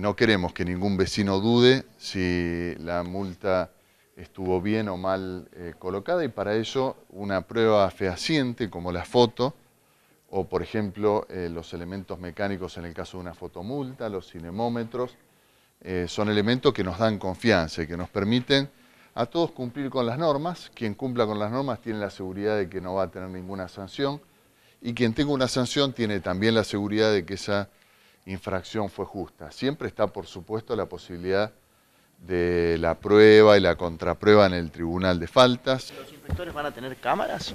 No queremos que ningún vecino dude si la multa estuvo bien o mal eh, colocada y para eso una prueba fehaciente como la foto o por ejemplo eh, los elementos mecánicos en el caso de una fotomulta, los cinemómetros, eh, son elementos que nos dan confianza y que nos permiten a todos cumplir con las normas. Quien cumpla con las normas tiene la seguridad de que no va a tener ninguna sanción y quien tenga una sanción tiene también la seguridad de que esa infracción fue justa. Siempre está, por supuesto, la posibilidad de la prueba y la contraprueba en el tribunal de faltas. ¿Los inspectores van a tener cámaras?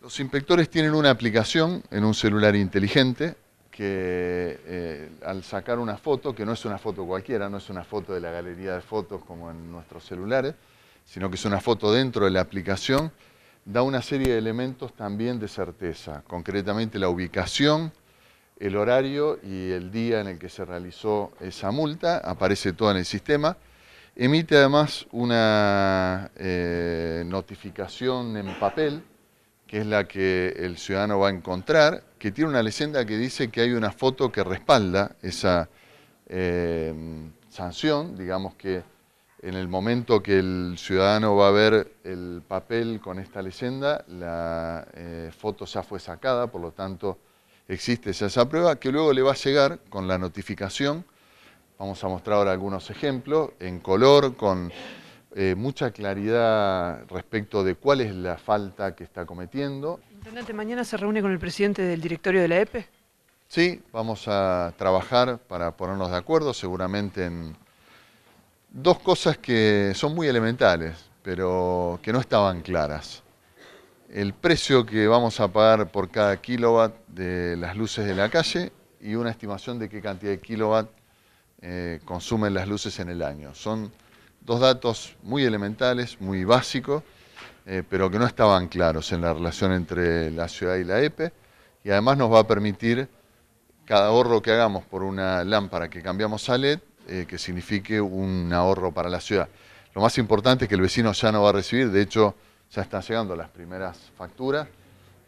Los inspectores tienen una aplicación en un celular inteligente que eh, al sacar una foto, que no es una foto cualquiera, no es una foto de la galería de fotos como en nuestros celulares, sino que es una foto dentro de la aplicación, da una serie de elementos también de certeza, concretamente la ubicación, el horario y el día en el que se realizó esa multa, aparece todo en el sistema. Emite además una eh, notificación en papel, que es la que el ciudadano va a encontrar, que tiene una leyenda que dice que hay una foto que respalda esa eh, sanción, digamos que en el momento que el ciudadano va a ver el papel con esta leyenda, la eh, foto ya fue sacada, por lo tanto existe esa prueba que luego le va a llegar con la notificación. Vamos a mostrar ahora algunos ejemplos en color, con eh, mucha claridad respecto de cuál es la falta que está cometiendo. Intendente, ¿mañana se reúne con el presidente del directorio de la EPE? E? Sí, vamos a trabajar para ponernos de acuerdo, seguramente en dos cosas que son muy elementales, pero que no estaban claras el precio que vamos a pagar por cada kilowatt de las luces de la calle y una estimación de qué cantidad de kilowatt eh, consumen las luces en el año. Son dos datos muy elementales, muy básicos, eh, pero que no estaban claros en la relación entre la ciudad y la EPE e, y además nos va a permitir cada ahorro que hagamos por una lámpara que cambiamos a LED eh, que signifique un ahorro para la ciudad. Lo más importante es que el vecino ya no va a recibir, de hecho, ya están llegando las primeras facturas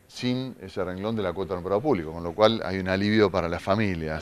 sin ese renglón de la cuota de empleado público, con lo cual hay un alivio para las familias.